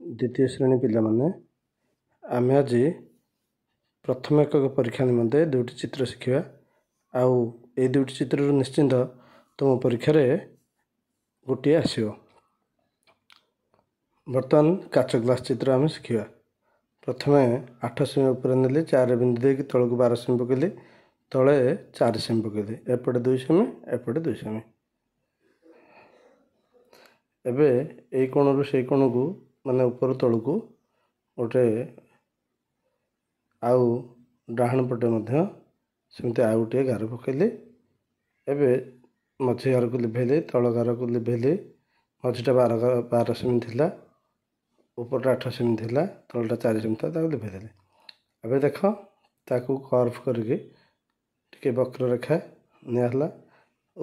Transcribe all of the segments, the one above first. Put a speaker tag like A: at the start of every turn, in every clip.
A: ଦ୍ୱିତୀୟ ଶ୍ରେଣୀ ପିଲାମାନେ ଆମେ ଆଜି ପ୍ରଥମ ଏକକ ପରୀକ୍ଷା ନିମନ୍ତେ ଦୁଇଟି ଚିତ୍ର ଶିଖିବା ଆଉ ଏଇ ଦୁଇଟି ଚିତ୍ରରୁ ନିଶ୍ଚିନ୍ତ ତୁମ ପରୀକ୍ଷାରେ ଗୋଟିଏ ଆସିବ ବର୍ତ୍ତମାନ କାଚ ଗ୍ଲାସ୍ ଚିତ୍ର ଆମେ ଶିଖିବା ପ୍ରଥମେ ଆଠ ସିମ ଉପରେ ନେଲି ଚାରି ବିନ୍ଦୁ ଦେଇକି ତଳକୁ ବାର ସେମି ପକେଇଲି ତଳେ ଚାରି ସେମି ପକେଇଲି ଏପଟେ ଦୁଇ ସେମି ଏପଟେ ଦୁଇ ସେମି ଏବେ ଏଇ କୋଣରୁ ସେଇ କୋଣକୁ ମାନେ ଉପରୁ ତଳକୁ ଗୋଟେ ଆଉ ଡାହାଣ ପଟେ ମଧ୍ୟ ସେମିତି ଆଉ ଗୋଟିଏ ଗାର ପକାଇଲି ଏବେ ମଝି ଗାରକୁ ଲିଭେଇଲି ତଳ ଗାରକୁ ଲିଭେଇଲି ମଝିଟା ବାର ବାର ସେମିତି ଥିଲା ଉପରଟା ଆଠ ସେମି ଥିଲା ତଳଟା ଚାରି ସେମି ଥିଲା ତାକୁ ଲିଭେଇ ଦେଲି ଏବେ ଦେଖ ତାକୁ କର୍ଭ କରିକି ଟିକେ ବକ୍ର ରେଖା ନିଆହେଲା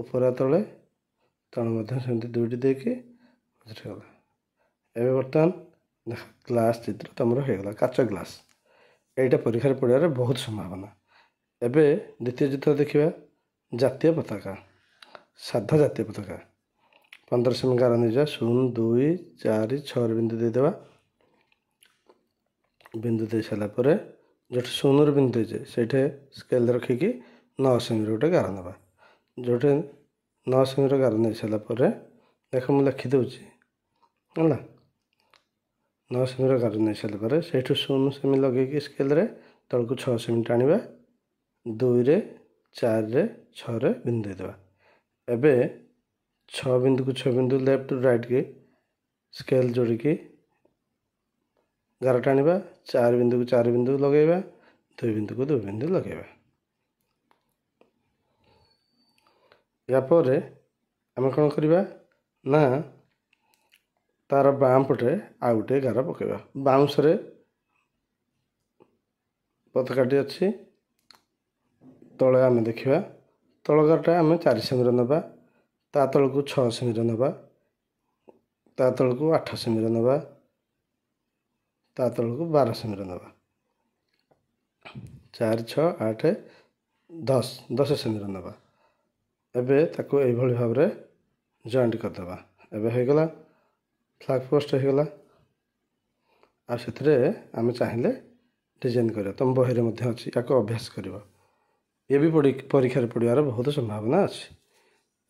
A: ଉପର ତଳେ ତଳେ ମଧ୍ୟ ସେମିତି ଦୁଇଟି ଦେଇକି ମଝିରେ ଗଲା ଏବେ ବର୍ତ୍ତମାନ ଦେଖ ଗ୍ଲାସ୍ ଚିତ୍ର ତୁମର ହୋଇଗଲା କାଚ ଗ୍ଲାସ୍ ଏଇଟା ପରୀକ୍ଷାରେ ପଡ଼ିବାର ବହୁତ ସମ୍ଭାବନା ଏବେ ଦ୍ୱିତୀୟ ଚିତ୍ର ଦେଖିବା ଜାତୀୟ ପତାକା ସାଧା ଜାତୀୟ ପତାକା ପନ୍ଦର ସେମି ଗାର ନେଇଯିବା ଶୂନ ଦୁଇ ଚାରି ଛଅରେ ବିନ୍ଦୁ ଦେଇଦେବା ବିନ୍ଦୁ ଦେଇ ସାରିଲା ପରେ ଯେଉଁଠି ଶୂନରୁ ବିନ୍ଦୁ ଦେଇଛେ ସେଇଠି ସ୍କେଲ୍ ରଖିକି ନଅ ସେମିର ଗୋଟେ ଗାର ନେବା ଯେଉଁଠି ନଅ ସେମିର ଗାର ନେଇ ସାରିଲା ପରେ ଦେଖ ମୁଁ ଲେଖିଦେଉଛି ହେଲା ନଅ ସେମିର ଗାର ନେଇସାରିଲା ପରେ ସେଇଠୁ ଶୂନ ସେମି ଲଗେଇକି ସ୍କେଲ୍ରେ ତଳକୁ ଛଅ ସେମି ଟାଣିବା ଦୁଇରେ ଚାରିରେ ଛଅରେ ବିନ୍ଦୁ ଦେଇଦେବା ଏବେ ଛଅ ବିନ୍ଦୁକୁ ଛଅ ବିନ୍ଦୁ ଲେଫ୍ଟରୁ ରାଇଟ୍କି ସ୍କେଲ୍ ଯୋଡ଼ିକି ଗାର ଟାଣିବା ଚାରି ବିନ୍ଦୁକୁ ଚାରି ବିନ୍ଦୁ ଲଗେଇବା ଦୁଇ ବିନ୍ଦୁକୁ ଦୁଇ ବିନ୍ଦୁ ଲଗେଇବା ୟା ପରେ ଆମେ କ'ଣ କରିବା ନା ତାର ବାମ ପଟେ ଆଉ ଗୋଟିଏ ଗାର ପକାଇବା ବାଉଁଶରେ ପତାକାଟି ଅଛି ତଳେ ଆମେ ଦେଖିବା ତଳ ଗାରଟା ଆମେ ଚାରି ସିମିର ନେବା ତା ତଳକୁ ଛଅ ସିମିର ନେବା ତା ତଳକୁ ଆଠ ସିମିର ନେବା ତା ତଳକୁ ବାର ସିମିର ନେବା ଚାରି ଛଅ ଆଠ ଦଶ ଦଶ ସିମିର ନେବା ଏବେ ତାକୁ ଏଇଭଳି ଭାବରେ ଜଏଣ୍ଟ କରିଦେବା ଏବେ ହୋଇଗଲା ଫ୍ଲାଗ୍ ପୋଷ୍ଟ ହୋଇଗଲା ଆଉ ସେଥିରେ ଆମେ ଚାହିଁଲେ ଡିଜାଇନ୍ କରିବା ତୁମ ବହିରେ ମଧ୍ୟ ଅଛି ୟାକୁ ଅଭ୍ୟାସ କରିବ ଏ ବି ପଡ଼ି ପରୀକ୍ଷାରେ ପଡ଼ିବାର ବହୁତ ସମ୍ଭାବନା ଅଛି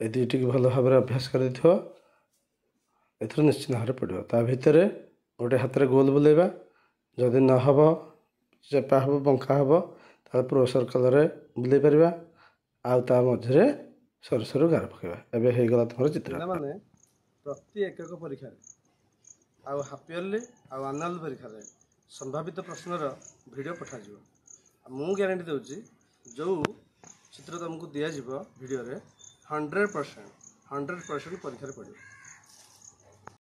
A: ଏ ଦୁଇଟିକୁ ଭଲ ଭାବରେ ଅଭ୍ୟାସ କରିଦେଇଥିବ ଏଥିରେ ନିଶ୍ଚିତ ଭାବରେ ପଡ଼ିବ ତା ଭିତରେ ଗୋଟେ ହାତରେ ଗୋଲ ବୁଲାଇବା ଯଦି ନ ହେବ ଚେପା ହେବ ବଙ୍କା ହେବ ତାହେଲେ ପୁରୁଷ ସର୍କଲ୍ରେ ବୁଲାଇ ପାରିବା ଆଉ ତା ମଝିରେ ସରୁ ସରୁ ଗାର ପକାଇବା ଏବେ ହେଇଗଲା ତୁମର ଚିତ୍ର ପ୍ରତି ଏକକ ପରୀକ୍ଷାରେ ଆଉ ହାପିଅର୍ଲି ଆଉ ଆନାଲ ପରୀକ୍ଷାରେ ସମ୍ଭାବିତ ପ୍ରଶ୍ନର ଭିଡ଼ିଓ ପଠାଯିବ ମୁଁ ଗ୍ୟାରେଣ୍ଟି ଦେଉଛି ଯେଉଁ ଚିତ୍ର ତୁମକୁ ଦିଆଯିବ ଭିଡ଼ିଓରେ ହଣ୍ଡ୍ରେଡ଼ ପରସେଣ୍ଟ ହଣ୍ଡ୍ରେଡ଼ ପରସେଣ୍ଟ ପରୀକ୍ଷାରେ ପଡ଼ିବ